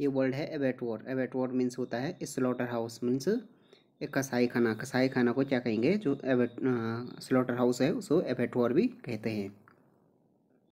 ये वर्ड है एबेटवोर एबेटवोर मीन्स होता है स्लॉटर हाउस मीन्स एक कसाई खाना कसाई खाना को क्या कहेंगे जो एबेट स्लॉटर हाउस है उसको एबेटवोर भी कहते हैं